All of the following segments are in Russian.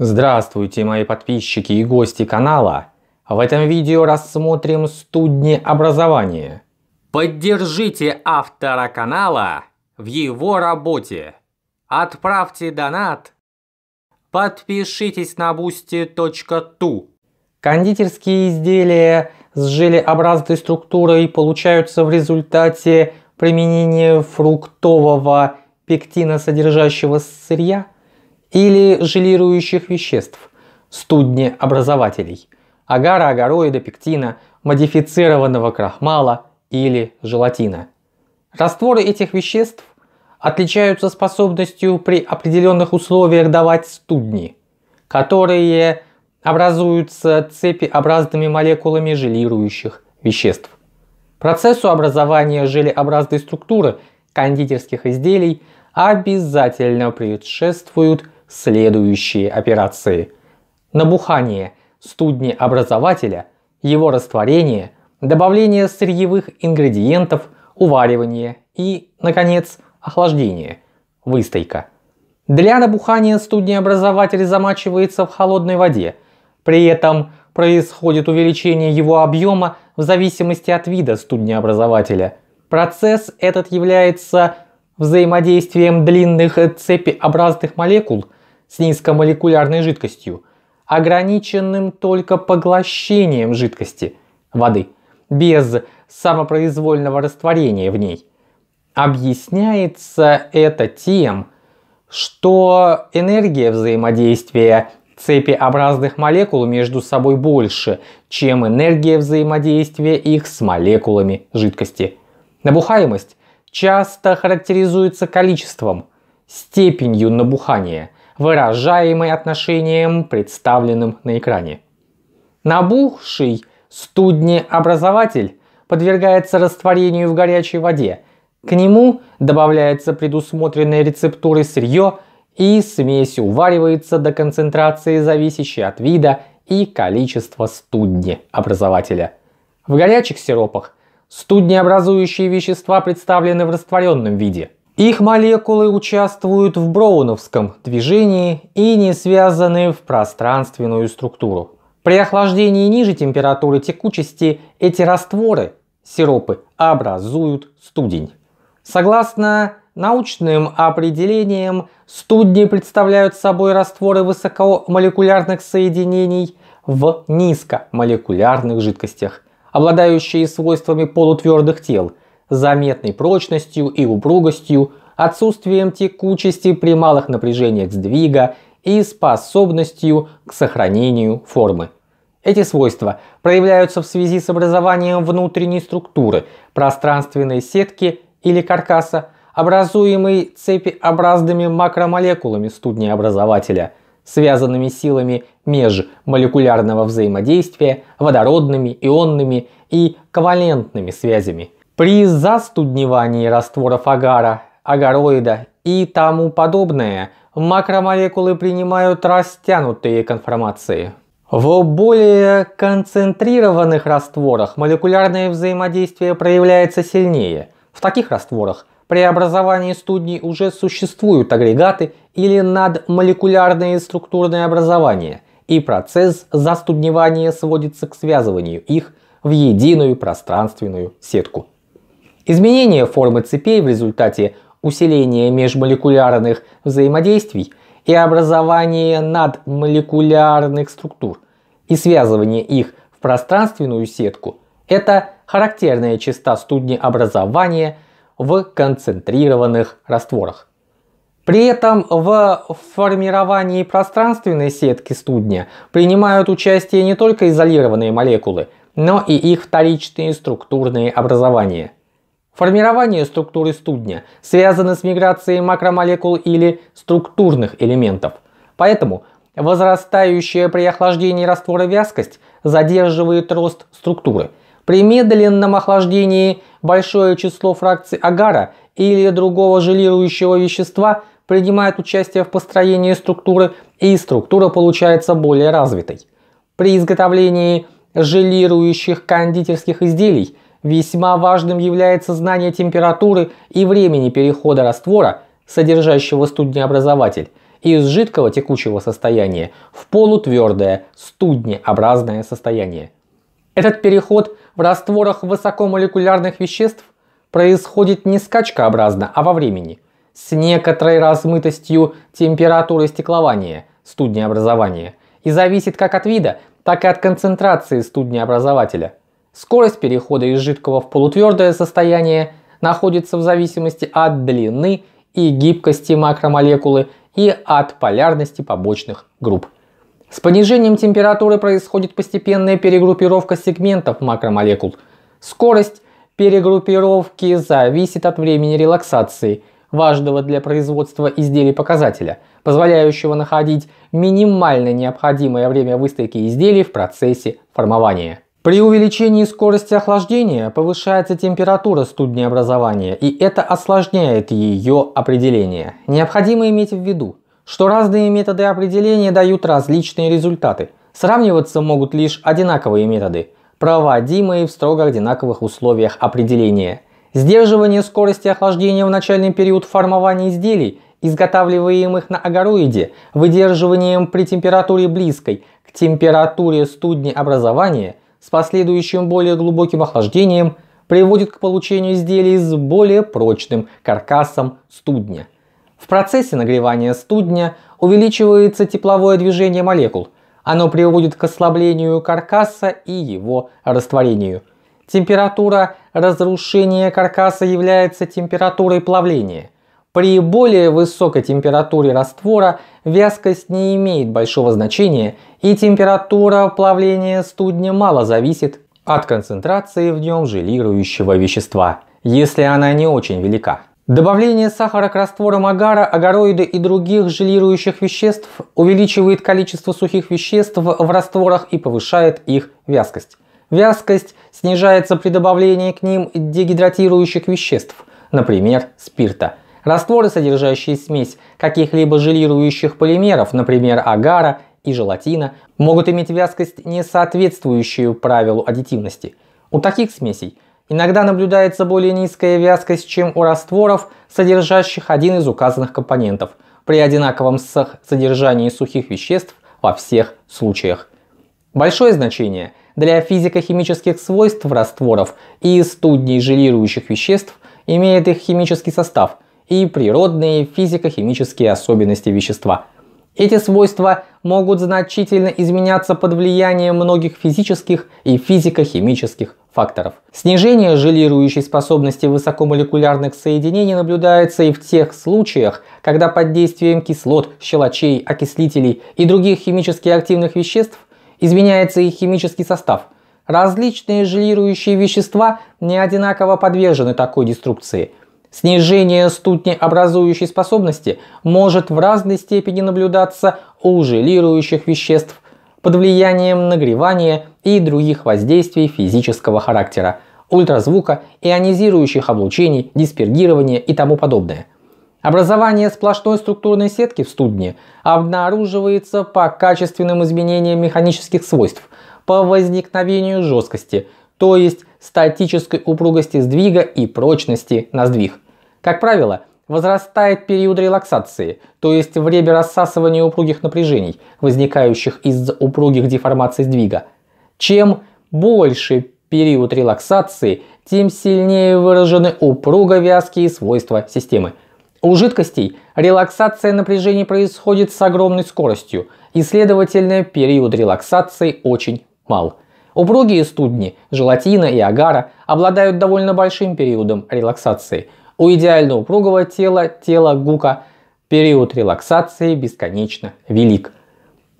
Здравствуйте, мои подписчики и гости канала. В этом видео рассмотрим студни образования. Поддержите автора канала в его работе. Отправьте донат. Подпишитесь на boosty.tu. Кондитерские изделия с желеобразной структурой получаются в результате применения фруктового пектина, содержащего сырья – или желирующих веществ, студнеобразователей, агара, агароида, пектина, модифицированного крахмала или желатина. Растворы этих веществ отличаются способностью при определенных условиях давать студни, которые образуются цепиобразными молекулами желирующих веществ. Процессу образования желеобразной структуры кондитерских изделий обязательно предшествуют следующие операции. Набухание студни образователя, его растворение, добавление сырьевых ингредиентов, уваривание и, наконец, охлаждение, выстойка. Для набухания студнеобразователь замачивается в холодной воде, при этом происходит увеличение его объема в зависимости от вида студнеобразователя. Процесс этот является взаимодействием длинных цепиобразных молекул с низкомолекулярной жидкостью, ограниченным только поглощением жидкости воды, без самопроизвольного растворения в ней. Объясняется это тем, что энергия взаимодействия цепиобразных молекул между собой больше, чем энергия взаимодействия их с молекулами жидкости. Набухаемость часто характеризуется количеством, степенью набухания – выражаемый отношением, представленным на экране. Набухший студнеобразователь подвергается растворению в горячей воде. К нему добавляется предусмотренные рецептуры сырье и смесь уваривается до концентрации, зависящей от вида и количества студнеобразователя. В горячих сиропах студнеобразующие вещества представлены в растворенном виде – их молекулы участвуют в броуновском движении и не связаны в пространственную структуру. При охлаждении ниже температуры текучести эти растворы, сиропы, образуют студень. Согласно научным определениям, студни представляют собой растворы высокомолекулярных соединений в низкомолекулярных жидкостях, обладающие свойствами полутвердых тел – заметной прочностью и упругостью, отсутствием текучести при малых напряжениях сдвига и способностью к сохранению формы. Эти свойства проявляются в связи с образованием внутренней структуры, пространственной сетки или каркаса, образуемой цепиобразными макромолекулами студнеобразователя, связанными силами межмолекулярного взаимодействия, водородными, ионными и ковалентными связями – при застудневании растворов агара, агароида и тому подобное макромолекулы принимают растянутые конформации. В более концентрированных растворах молекулярное взаимодействие проявляется сильнее. В таких растворах при образовании студней уже существуют агрегаты или надмолекулярные структурные образования, и процесс застудневания сводится к связыванию их в единую пространственную сетку. Изменение формы цепей в результате усиления межмолекулярных взаимодействий и образование надмолекулярных структур и связывание их в пространственную сетку – это характерная частота образования в концентрированных растворах. При этом в формировании пространственной сетки студня принимают участие не только изолированные молекулы, но и их вторичные структурные образования. Формирование структуры студня связано с миграцией макромолекул или структурных элементов. Поэтому возрастающая при охлаждении раствора вязкость задерживает рост структуры. При медленном охлаждении большое число фракций агара или другого желирующего вещества принимает участие в построении структуры и структура получается более развитой. При изготовлении желирующих кондитерских изделий – Весьма важным является знание температуры и времени перехода раствора, содержащего студнеобразователь, из жидкого текучего состояния в полутвердое студнеобразное состояние. Этот переход в растворах высокомолекулярных веществ происходит не скачкообразно, а во времени, с некоторой размытостью температуры стеклования, студнеобразования, и зависит как от вида, так и от концентрации студнеобразователя – Скорость перехода из жидкого в полутвердое состояние находится в зависимости от длины и гибкости макромолекулы и от полярности побочных групп. С понижением температуры происходит постепенная перегруппировка сегментов макромолекул. Скорость перегруппировки зависит от времени релаксации, важного для производства изделий показателя, позволяющего находить минимально необходимое время выстойки изделий в процессе формования. При увеличении скорости охлаждения повышается температура студнеобразования, и это осложняет ее определение. Необходимо иметь в виду, что разные методы определения дают различные результаты. Сравниваться могут лишь одинаковые методы, проводимые в строго одинаковых условиях определения. Сдерживание скорости охлаждения в начальный период формования изделий, изготавливаемых на огороде, выдерживанием при температуре близкой к температуре студнеобразования – с последующим более глубоким охлаждением приводит к получению изделий с более прочным каркасом студня. В процессе нагревания студня увеличивается тепловое движение молекул. Оно приводит к ослаблению каркаса и его растворению. Температура разрушения каркаса является температурой плавления. При более высокой температуре раствора вязкость не имеет большого значения и температура плавления студня мало зависит от концентрации в нем желирующего вещества, если она не очень велика. Добавление сахара к растворам агара, агароида и других желирующих веществ увеличивает количество сухих веществ в растворах и повышает их вязкость. Вязкость снижается при добавлении к ним дегидратирующих веществ, например, спирта – Растворы, содержащие смесь каких-либо желирующих полимеров, например, агара и желатина, могут иметь вязкость, не соответствующую правилу аддитивности. У таких смесей иногда наблюдается более низкая вязкость, чем у растворов, содержащих один из указанных компонентов, при одинаковом содержании сухих веществ во всех случаях. Большое значение для физико-химических свойств растворов и студней желирующих веществ имеет их химический состав – и природные физико-химические особенности вещества. Эти свойства могут значительно изменяться под влиянием многих физических и физико-химических факторов. Снижение желирующей способности высокомолекулярных соединений наблюдается и в тех случаях, когда под действием кислот, щелочей, окислителей и других химически активных веществ изменяется их химический состав. Различные желирующие вещества не одинаково подвержены такой деструкции – Снижение образующей способности может в разной степени наблюдаться у желирующих веществ под влиянием нагревания и других воздействий физического характера, ультразвука, ионизирующих облучений, диспергирования и тому подобное. Образование сплошной структурной сетки в студне обнаруживается по качественным изменениям механических свойств, по возникновению жесткости, то есть статической упругости сдвига и прочности на сдвиг как правило, возрастает период релаксации, то есть время рассасывания упругих напряжений, возникающих из-за упругих деформаций сдвига. Чем больше период релаксации, тем сильнее выражены упруговязкие свойства системы. У жидкостей релаксация напряжений происходит с огромной скоростью, и, следовательно, период релаксации очень мал. Упругие студни, желатина и агара обладают довольно большим периодом релаксации – у идеально упругого тела, тела гука, период релаксации бесконечно велик.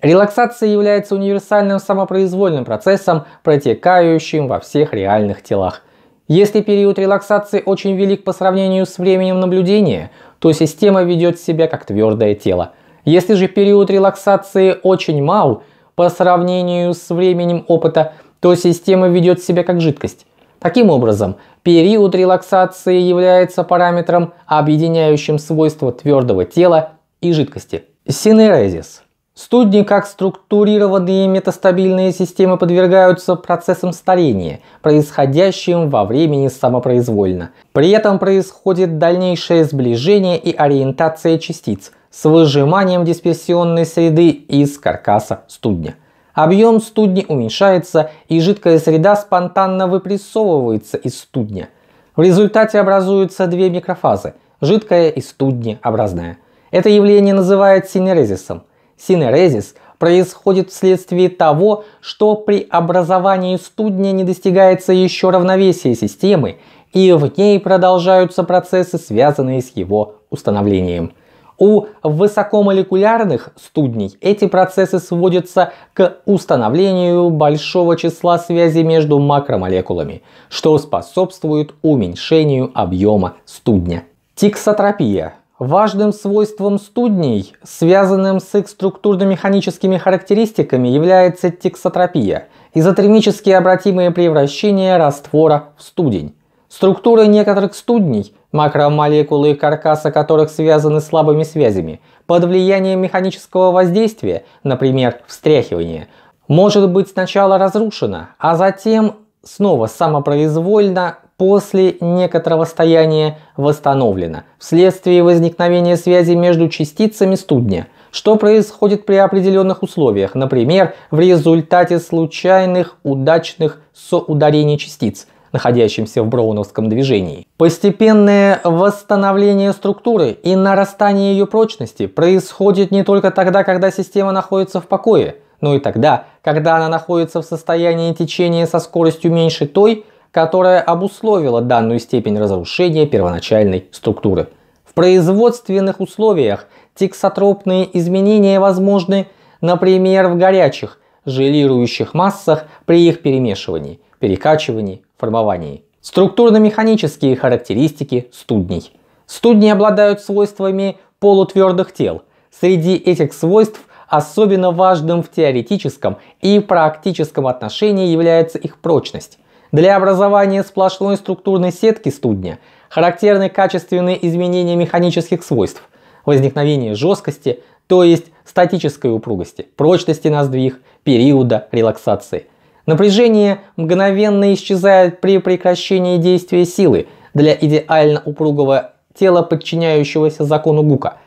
Релаксация является универсальным самопроизвольным процессом, протекающим во всех реальных телах. Если период релаксации очень велик по сравнению с временем наблюдения, то система ведет себя как твердое тело. Если же период релаксации очень мал по сравнению с временем опыта, то система ведет себя как жидкость. Таким образом, период релаксации является параметром, объединяющим свойства твердого тела и жидкости. Синерезис. Студни как структурированные метастабильные системы подвергаются процессам старения, происходящим во времени самопроизвольно. При этом происходит дальнейшее сближение и ориентация частиц с выжиманием дисперсионной среды из каркаса студня. Объем студни уменьшается, и жидкая среда спонтанно выпрессовывается из студня. В результате образуются две микрофазы – жидкая и студнеобразная. Это явление называют синерезисом. Синерезис происходит вследствие того, что при образовании студня не достигается еще равновесие системы, и в ней продолжаются процессы, связанные с его установлением. У высокомолекулярных студней эти процессы сводятся к установлению большого числа связей между макромолекулами, что способствует уменьшению объема студня. Тиксотропия Важным свойством студней, связанным с их структурно-механическими характеристиками, является тиксотропия – изотермически обратимые превращения раствора в студень. Структура некоторых студней, макромолекулы каркаса которых связаны слабыми связями, под влиянием механического воздействия, например, встряхивания, может быть сначала разрушена, а затем снова самопроизвольно после некоторого стояния восстановлена вследствие возникновения связи между частицами студня, что происходит при определенных условиях, например, в результате случайных удачных соударений частиц – находящимся в броуновском движении. Постепенное восстановление структуры и нарастание ее прочности происходит не только тогда, когда система находится в покое, но и тогда, когда она находится в состоянии течения со скоростью меньше той, которая обусловила данную степень разрушения первоначальной структуры. В производственных условиях тексотропные изменения возможны, например, в горячих, желирующих массах при их перемешивании, перекачивании, формовании. Структурно-механические характеристики студней. Студни обладают свойствами полутвердых тел. Среди этих свойств особенно важным в теоретическом и практическом отношении является их прочность. Для образования сплошной структурной сетки студня характерны качественные изменения механических свойств, возникновение жесткости, то есть статической упругости, прочности на сдвиг, периода релаксации – Напряжение мгновенно исчезает при прекращении действия силы для идеально упругого тела, подчиняющегося закону Гука.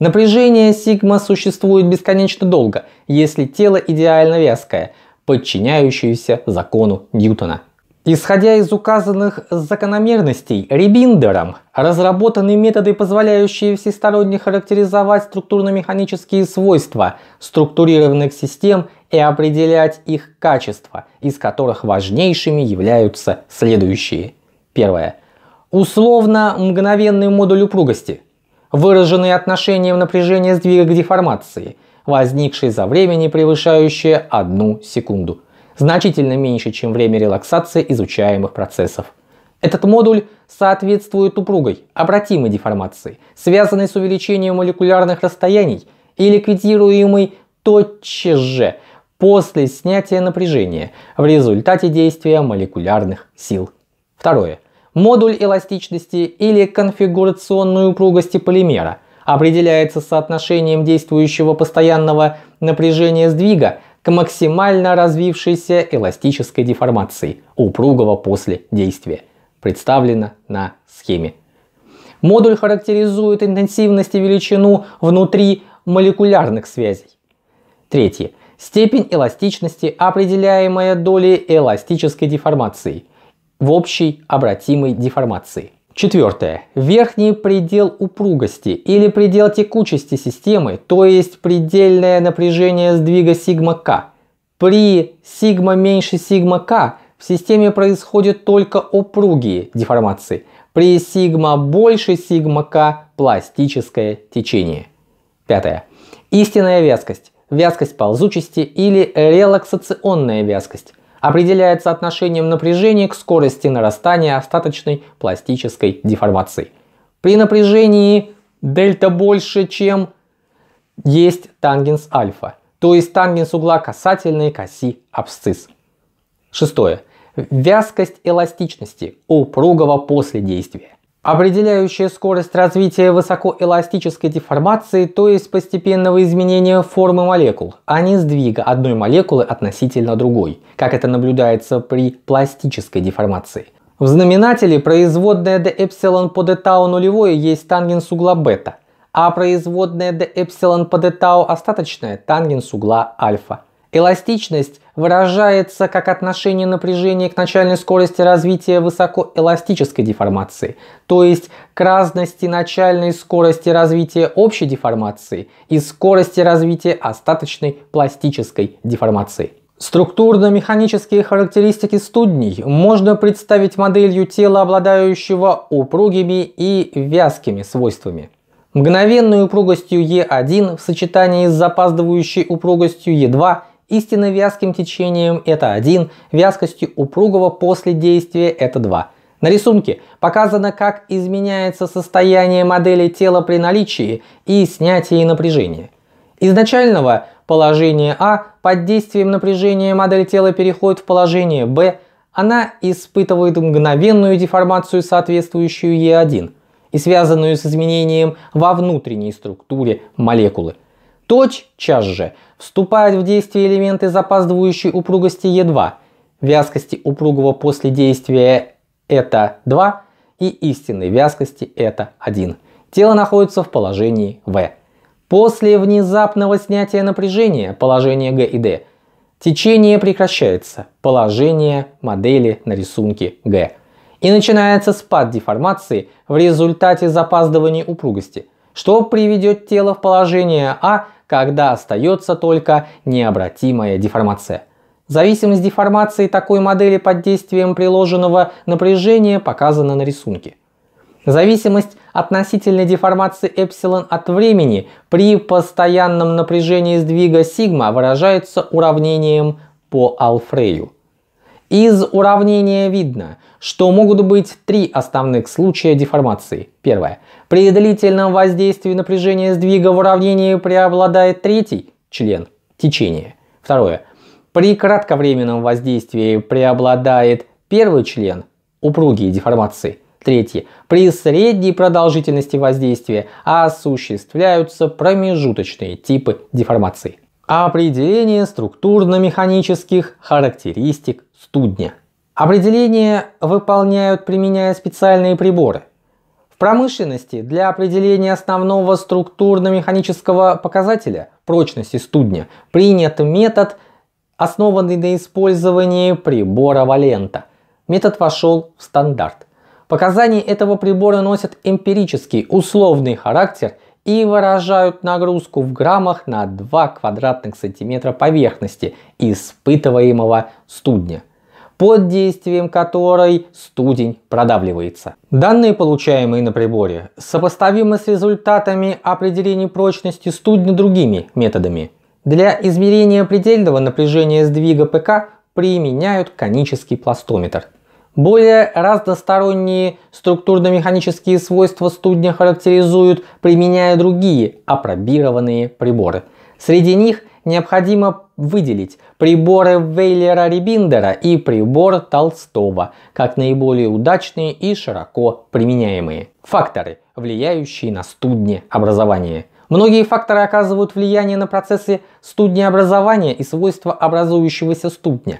Напряжение сигма существует бесконечно долго, если тело идеально вязкое, подчиняющееся закону Ньютона. Исходя из указанных закономерностей, Ребиндером разработаны методы, позволяющие всесторонне характеризовать структурно-механические свойства структурированных систем и определять их качество, из которых важнейшими являются следующие. Первое. Условно мгновенный модуль упругости, выраженный отношением напряжения сдвига к деформации, возникший за время, не превышающее одну секунду значительно меньше, чем время релаксации изучаемых процессов. Этот модуль соответствует упругой, обратимой деформации, связанной с увеличением молекулярных расстояний и ликвидируемой тотчас же после снятия напряжения в результате действия молекулярных сил. Второе. Модуль эластичности или конфигурационной упругости полимера определяется соотношением действующего постоянного напряжения сдвига к максимально развившейся эластической деформации упругого после действия. Представлено на схеме. Модуль характеризует интенсивность и величину внутри молекулярных связей. Третье. Степень эластичности, определяемая долей эластической деформации в общей обратимой деформации. Четвертое. Верхний предел упругости или предел текучести системы, то есть предельное напряжение сдвига сигма К. При сигма меньше сигма К в системе происходят только упругие деформации. При сигма больше сигма К пластическое течение. Пятое. Истинная вязкость. Вязкость ползучести или релаксационная вязкость определяется отношением напряжения к скорости нарастания остаточной пластической деформации. При напряжении дельта больше, чем есть тангенс альфа, то есть тангенс угла касательной к оси абсцисс. Шестое. Вязкость эластичности упругого после действия. Определяющая скорость развития высокоэластической деформации, то есть постепенного изменения формы молекул, а не сдвига одной молекулы относительно другой, как это наблюдается при пластической деформации. В знаменателе производная d эпсилон по d тау нулевое есть тангенс угла бета, а производная d эпсилон по d тау остаточная тангенс угла альфа. Эластичность выражается как отношение напряжения к начальной скорости развития высокоэластической деформации, то есть к разности начальной скорости развития общей деформации и скорости развития остаточной пластической деформации. Структурно-механические характеристики студней можно представить моделью тела, обладающего упругими и вязкими свойствами. Мгновенной упругостью Е1 в сочетании с запаздывающей упругостью Е2 Истинно вязким течением это 1, вязкостью упругого после действия это 2. На рисунке показано, как изменяется состояние модели тела при наличии и снятии напряжения. Изначального положения А под действием напряжения модель тела переходит в положение Б, она испытывает мгновенную деформацию, соответствующую Е1, и связанную с изменением во внутренней структуре молекулы – Тотчас же вступают в действие элементы запаздывающей упругости Е2, вязкости упругого после действия это 2 и истинной вязкости это 1. Тело находится в положении В. После внезапного снятия напряжения положение Г и Д течение прекращается, положение модели на рисунке Г. И начинается спад деформации в результате запаздывания упругости, что приведет тело в положение А когда остается только необратимая деформация. Зависимость деформации такой модели под действием приложенного напряжения показана на рисунке. Зависимость относительной деформации эпсилон от времени при постоянном напряжении сдвига сигма выражается уравнением по Алфрею. Из уравнения видно, что могут быть три основных случая деформации. Первое. При длительном воздействии напряжения сдвига в уравнении преобладает третий член – течение. Второе. При кратковременном воздействии преобладает первый член – упругие деформации. Третье. При средней продолжительности воздействия осуществляются промежуточные типы деформации. Определение структурно-механических характеристик студня. Определение выполняют, применяя специальные приборы. В промышленности для определения основного структурно-механического показателя прочности студня принят метод, основанный на использовании прибора Валента. Метод вошел в стандарт. Показания этого прибора носят эмпирический, условный характер – и выражают нагрузку в граммах на 2 квадратных сантиметра поверхности испытываемого студня под действием которой студень продавливается. Данные, получаемые на приборе, сопоставимы с результатами определения прочности студня другими методами. Для измерения предельного напряжения сдвига ПК применяют конический пластометр. Более разносторонние структурно-механические свойства студня характеризуют, применяя другие апробированные приборы. Среди них необходимо выделить приборы Вейлера Рибиндера и прибор Толстого как наиболее удачные и широко применяемые. Факторы, влияющие на студни образования. Многие факторы оказывают влияние на процессы студнеобразования и свойства образующегося студня.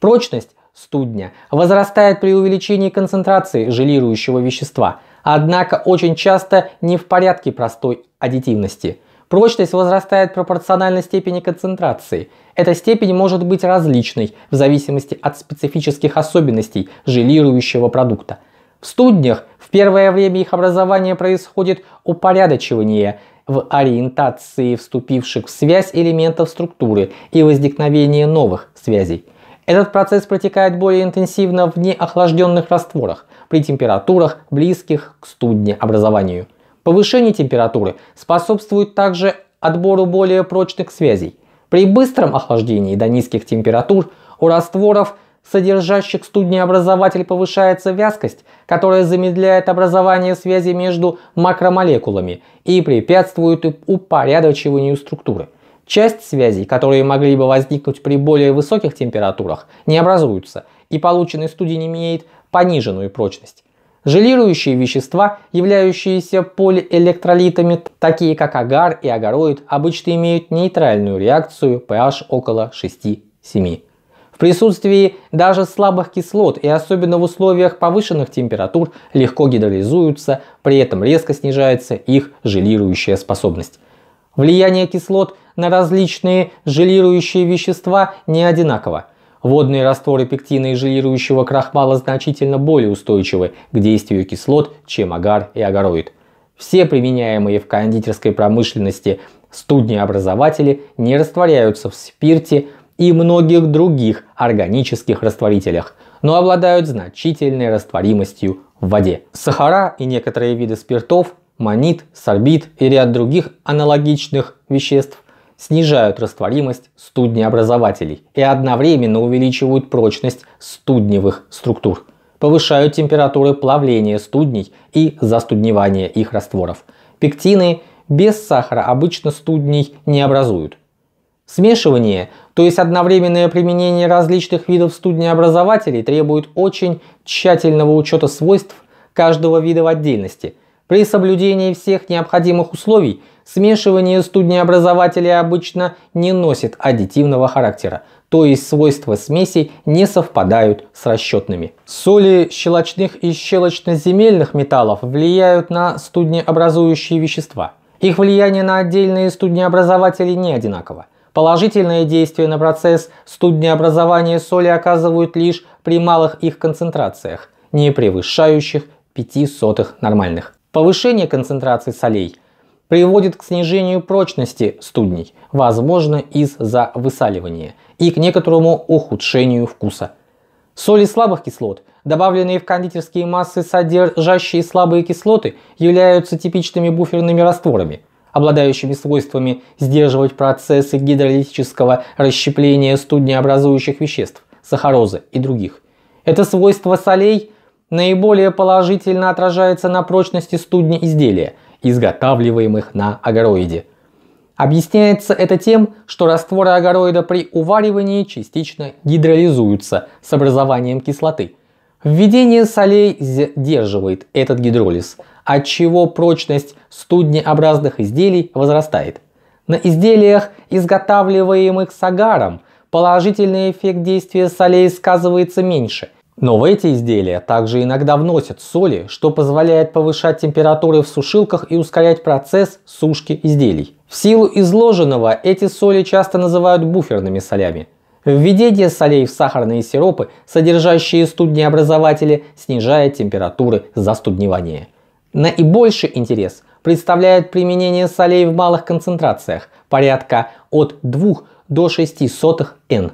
Прочность студня, возрастает при увеличении концентрации желирующего вещества, однако очень часто не в порядке простой аддитивности. Прочность возрастает пропорционально степени концентрации. Эта степень может быть различной в зависимости от специфических особенностей желирующего продукта. В студнях в первое время их образования происходит упорядочивание в ориентации вступивших в связь элементов структуры и возникновение новых связей – этот процесс протекает более интенсивно в неохлажденных растворах, при температурах, близких к студнеобразованию. Повышение температуры способствует также отбору более прочных связей. При быстром охлаждении до низких температур у растворов, содержащих студнеобразователь, повышается вязкость, которая замедляет образование связи между макромолекулами и препятствует упорядочиванию структуры. Часть связей, которые могли бы возникнуть при более высоких температурах, не образуются, и полученный студень имеет пониженную прочность. Желирующие вещества, являющиеся полиэлектролитами, такие как агар и агароид, обычно имеют нейтральную реакцию pH около 6-7. В присутствии даже слабых кислот и особенно в условиях повышенных температур легко гидролизуются, при этом резко снижается их желирующая способность. Влияние кислот на различные желирующие вещества не одинаково. Водные растворы пектина и желирующего крахмала значительно более устойчивы к действию кислот, чем агар и агароид. Все применяемые в кондитерской промышленности студнеобразователи не растворяются в спирте и многих других органических растворителях, но обладают значительной растворимостью в воде. Сахара и некоторые виды спиртов, манит, сорбит и ряд других аналогичных веществ снижают растворимость студнеобразователей и одновременно увеличивают прочность студневых структур, повышают температуры плавления студней и застудневания их растворов. Пектины без сахара обычно студней не образуют. Смешивание, то есть одновременное применение различных видов студнеобразователей требует очень тщательного учета свойств каждого вида в отдельности – при соблюдении всех необходимых условий смешивание студнеобразователей обычно не носит аддитивного характера, то есть свойства смесей не совпадают с расчетными. Соли щелочных и щелочноземельных металлов влияют на студнеобразующие вещества. Их влияние на отдельные студнеобразователи не одинаково. Положительное действие на процесс студнеобразования соли оказывают лишь при малых их концентрациях, не превышающих 0,05 нормальных. Повышение концентрации солей приводит к снижению прочности студней, возможно из-за высаливания, и к некоторому ухудшению вкуса. Соли слабых кислот, добавленные в кондитерские массы, содержащие слабые кислоты, являются типичными буферными растворами, обладающими свойствами сдерживать процессы гидролитического расщепления студнеобразующих веществ, сахарозы и других. Это свойство солей – наиболее положительно отражается на прочности студни изделия, изготавливаемых на агароиде. Объясняется это тем, что растворы агароида при уваривании частично гидролизуются с образованием кислоты. Введение солей сдерживает этот гидролиз, отчего прочность студнеобразных изделий возрастает. На изделиях, изготавливаемых с агаром, положительный эффект действия солей сказывается меньше, но в эти изделия также иногда вносят соли, что позволяет повышать температуры в сушилках и ускорять процесс сушки изделий. В силу изложенного эти соли часто называют буферными солями. Введение солей в сахарные сиропы, содержащие студнеобразователи, снижает температуры застудневания. Наибольший интерес представляет применение солей в малых концентрациях, порядка от 2 до 0,06 N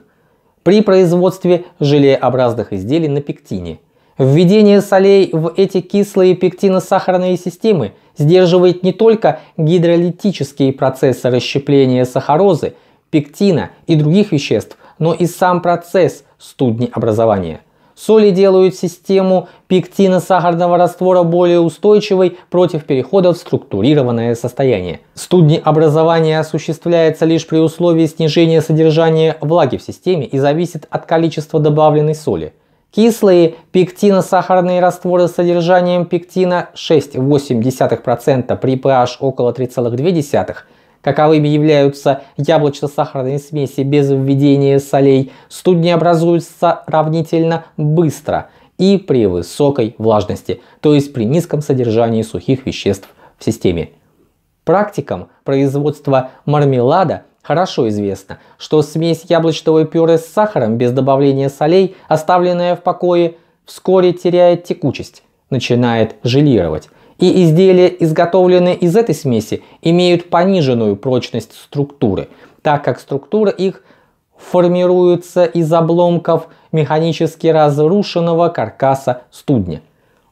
при производстве желеобразных изделий на пектине. Введение солей в эти кислые пектиносахарные системы сдерживает не только гидролитические процессы расщепления сахарозы, пектина и других веществ, но и сам процесс студнеобразования – Соли делают систему пектина сахарного раствора более устойчивой против перехода в структурированное состояние. Студнеобразование осуществляется лишь при условии снижения содержания влаги в системе и зависит от количества добавленной соли. Кислые пектино-сахарные растворы с содержанием пектина 6,8% при pH около 3,2% каковыми являются яблочно-сахарные смеси без введения солей, студни образуются сравнительно быстро и при высокой влажности, то есть при низком содержании сухих веществ в системе. Практикам производства мармелада хорошо известно, что смесь яблочного пюре с сахаром без добавления солей, оставленная в покое, вскоре теряет текучесть, начинает желировать и изделия, изготовленные из этой смеси, имеют пониженную прочность структуры, так как структура их формируется из обломков механически разрушенного каркаса студня.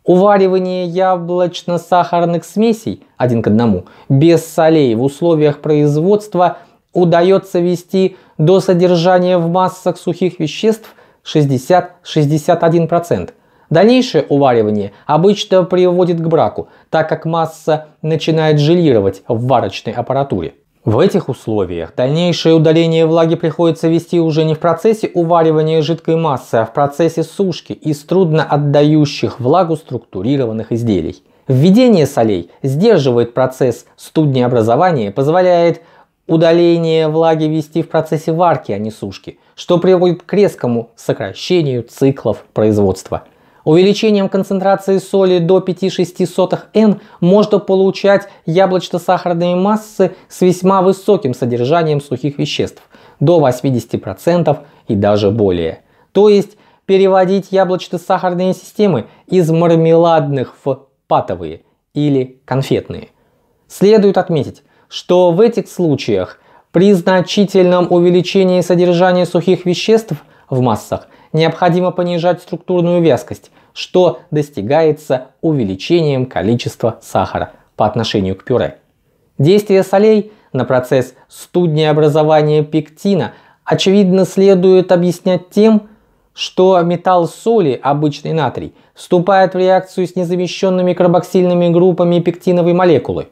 Уваривание яблочно-сахарных смесей один к одному без солей в условиях производства удается вести до содержания в массах сухих веществ 60-61%, Дальнейшее уваривание обычно приводит к браку, так как масса начинает желировать в варочной аппаратуре. В этих условиях дальнейшее удаление влаги приходится вести уже не в процессе уваривания жидкой массы, а в процессе сушки из трудно отдающих влагу структурированных изделий. Введение солей сдерживает процесс студнеобразования, позволяет удаление влаги вести в процессе варки, а не сушки, что приводит к резкому сокращению циклов производства. Увеличением концентрации соли до 5,6 Н можно получать яблочно-сахарные массы с весьма высоким содержанием сухих веществ, до 80% и даже более. То есть переводить яблочно-сахарные системы из мармеладных в патовые или конфетные. Следует отметить, что в этих случаях при значительном увеличении содержания сухих веществ в массах – необходимо понижать структурную вязкость, что достигается увеличением количества сахара по отношению к пюре. Действие солей на процесс студнеобразования пектина очевидно следует объяснять тем, что металл соли, обычный натрий, вступает в реакцию с незамещенными карбоксильными группами пектиновой молекулы,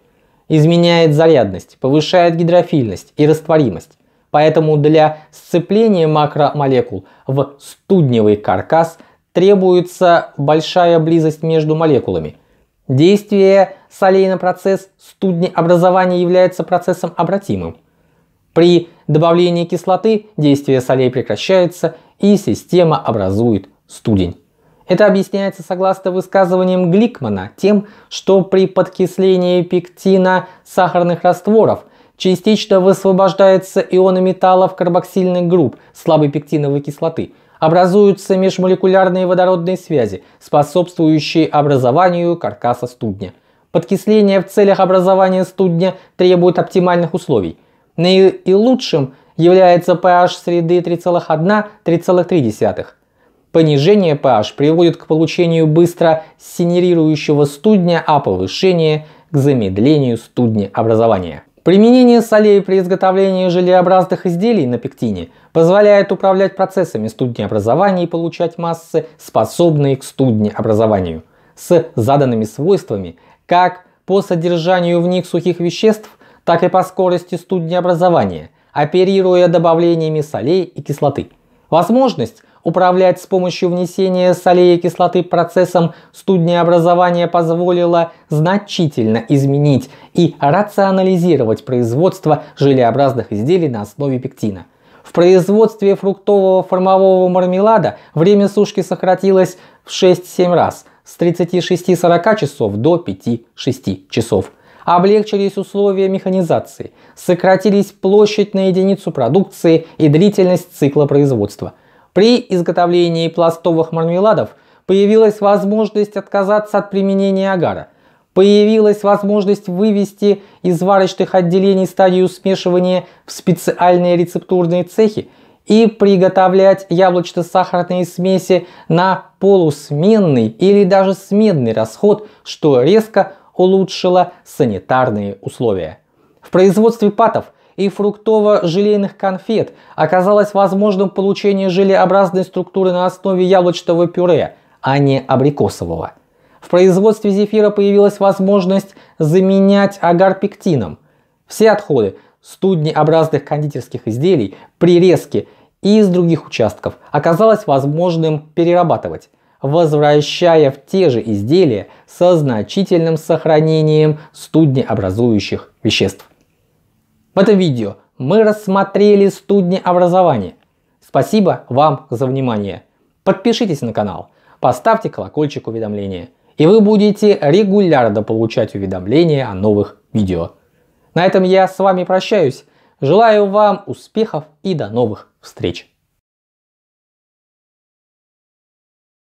изменяет зарядность, повышает гидрофильность и растворимость, Поэтому для сцепления макромолекул в студневый каркас требуется большая близость между молекулами. Действие солей на процесс студнеобразования является процессом обратимым. При добавлении кислоты действие солей прекращается и система образует студень. Это объясняется согласно высказываниям Гликмана тем, что при подкислении пектина сахарных растворов Частично высвобождаются ионы металлов карбоксильных групп слабой пектиновой кислоты. Образуются межмолекулярные водородные связи, способствующие образованию каркаса студня. Подкисление в целях образования студня требует оптимальных условий. Наилучшим является pH среды 3,1-3,3. Понижение pH приводит к получению быстро синерирующего студня, а повышение к замедлению студня образования. Применение солей при изготовлении желеобразных изделий на пектине позволяет управлять процессами студнеобразования и получать массы, способные к студнеобразованию, с заданными свойствами как по содержанию в них сухих веществ, так и по скорости студнеобразования, оперируя добавлениями солей и кислоты. Возможность управлять с помощью внесения солей и кислоты процессом студнеобразования позволила значительно изменить и рационализировать производство желеобразных изделий на основе пектина. В производстве фруктового формового мармелада время сушки сократилось в 6-7 раз – с 36-40 часов до 5-6 часов облегчились условия механизации, сократились площадь на единицу продукции и длительность цикла производства. При изготовлении пластовых мармеладов появилась возможность отказаться от применения агара. Появилась возможность вывести из варочных отделений стадию смешивания в специальные рецептурные цехи и приготовлять яблочно-сахарные смеси на полусменный или даже сменный расход, что резко улучшила санитарные условия. В производстве патов и фруктово-желейных конфет оказалось возможным получение желеобразной структуры на основе яблочного пюре, а не абрикосового. В производстве зефира появилась возможность заменять агар пектином. Все отходы студнеобразных кондитерских изделий при резке и из других участков оказалось возможным перерабатывать возвращая в те же изделия со значительным сохранением студнеобразующих веществ. В этом видео мы рассмотрели студнеобразование. Спасибо вам за внимание. Подпишитесь на канал, поставьте колокольчик уведомления, и вы будете регулярно получать уведомления о новых видео. На этом я с вами прощаюсь. Желаю вам успехов и до новых встреч!